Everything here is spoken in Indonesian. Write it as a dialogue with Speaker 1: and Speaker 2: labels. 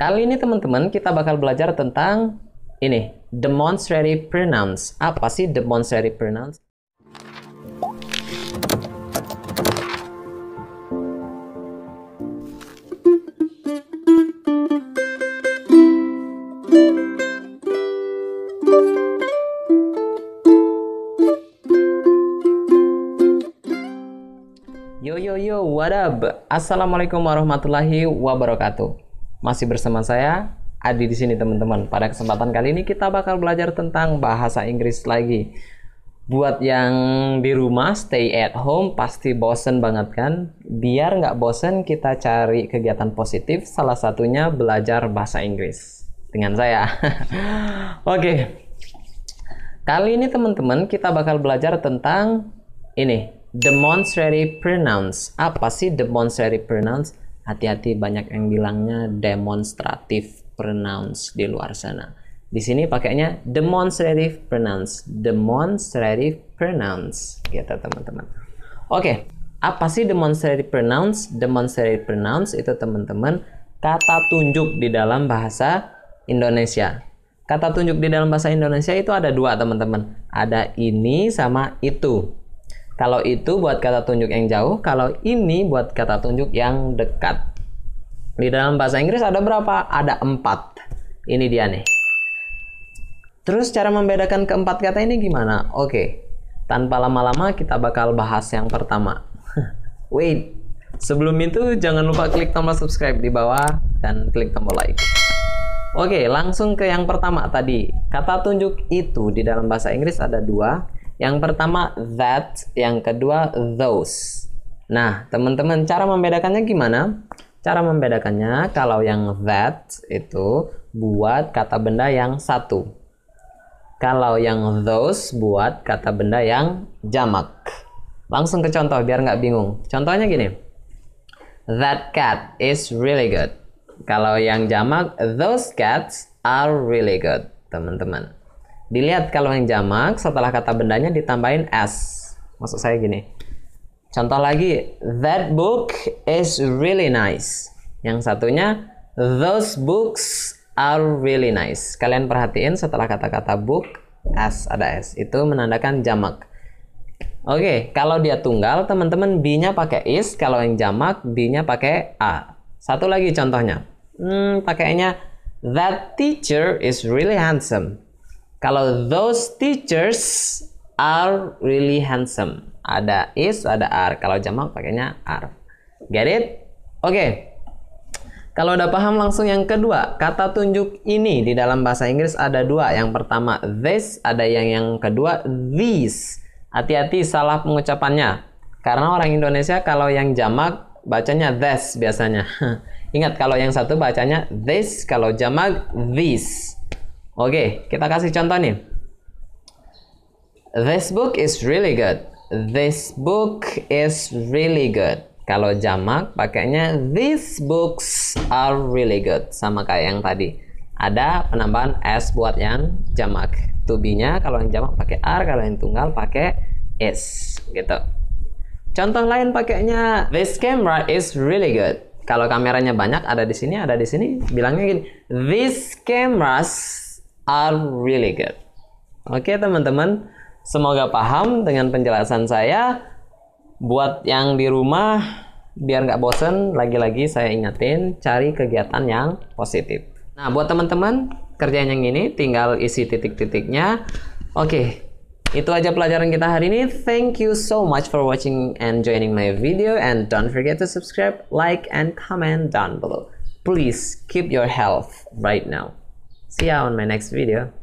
Speaker 1: Kali ini teman-teman kita bakal belajar tentang ini, demonstrative pronouns. Apa sih demonstrative pronouns? Yo yo yo, what up? Assalamualaikum warahmatullahi wabarakatuh. Masih bersama saya Adi di sini teman-teman. Pada kesempatan kali ini kita bakal belajar tentang bahasa Inggris lagi. Buat yang di rumah stay at home pasti bosen banget kan? Biar nggak bosen kita cari kegiatan positif. Salah satunya belajar bahasa Inggris dengan saya. Oke. okay. Kali ini teman-teman kita bakal belajar tentang ini demonstrative pronouns. Apa sih demonstrative pronouns? hati-hati banyak yang bilangnya demonstratif pronouns di luar sana. Di sini pakainya demonstrative pronouns demonstrative pronouns gitu teman-teman. Oke, apa sih demonstrative pronouns Demonstrative pronouns itu teman-teman kata tunjuk di dalam bahasa Indonesia. Kata tunjuk di dalam bahasa Indonesia itu ada dua teman-teman. Ada ini sama itu. Kalau itu buat kata tunjuk yang jauh, kalau ini buat kata tunjuk yang dekat. Di dalam bahasa Inggris ada berapa? Ada empat. Ini dia nih. Terus cara membedakan keempat kata ini gimana? Oke, tanpa lama-lama kita bakal bahas yang pertama. Wait, sebelum itu jangan lupa klik tombol subscribe di bawah dan klik tombol like. Oke, langsung ke yang pertama tadi. Kata tunjuk itu di dalam bahasa Inggris ada dua, yang pertama that, yang kedua those. Nah, teman-teman, cara membedakannya gimana? Cara membedakannya kalau yang that itu buat kata benda yang satu. Kalau yang those buat kata benda yang jamak. Langsung ke contoh biar nggak bingung. Contohnya gini. That cat is really good. Kalau yang jamak, those cats are really good, teman-teman. Dilihat kalau yang jamak setelah kata bendanya ditambahin s. Maksud saya gini. Contoh lagi, that book is really nice. Yang satunya, those books are really nice. Kalian perhatiin setelah kata-kata book s ada s itu menandakan jamak. Oke, okay, kalau dia tunggal teman-teman b-nya pakai is, kalau yang jamak b-nya pakai a. Satu lagi contohnya. Hmm, pakainya that teacher is really handsome. Kalau those teachers are really handsome. Ada is, ada are. Kalau jamak pakainya are. Get it? Oke. Okay. Kalau udah paham langsung yang kedua, kata tunjuk ini di dalam bahasa Inggris ada dua. Yang pertama this, ada yang yang kedua these. Hati-hati salah pengucapannya. Karena orang Indonesia kalau yang jamak bacanya this biasanya. Ingat kalau yang satu bacanya this, kalau jamak these. Oke, kita kasih contoh nih. This book is really good. This book is really good. Kalau jamak pakainya these books are really good sama kayak yang tadi. Ada penambahan s buat yang jamak. To be-nya kalau yang jamak pakai r, kalau yang tunggal pakai s. gitu. Contoh lain pakainya this camera is really good kalau kameranya banyak ada di sini ada di sini bilangnya gini these cameras are really good. Oke teman-teman, semoga paham dengan penjelasan saya. Buat yang di rumah, biar nggak bosen, lagi-lagi saya ingetin, cari kegiatan yang positif. Nah, buat teman-teman, kerjaan yang ini tinggal isi titik-titiknya. Oke, itu aja pelajaran kita hari ini. Thank you so much for watching and joining my video. And don't forget to subscribe, like, and comment down below. Please keep your health right now. See ya on my next video.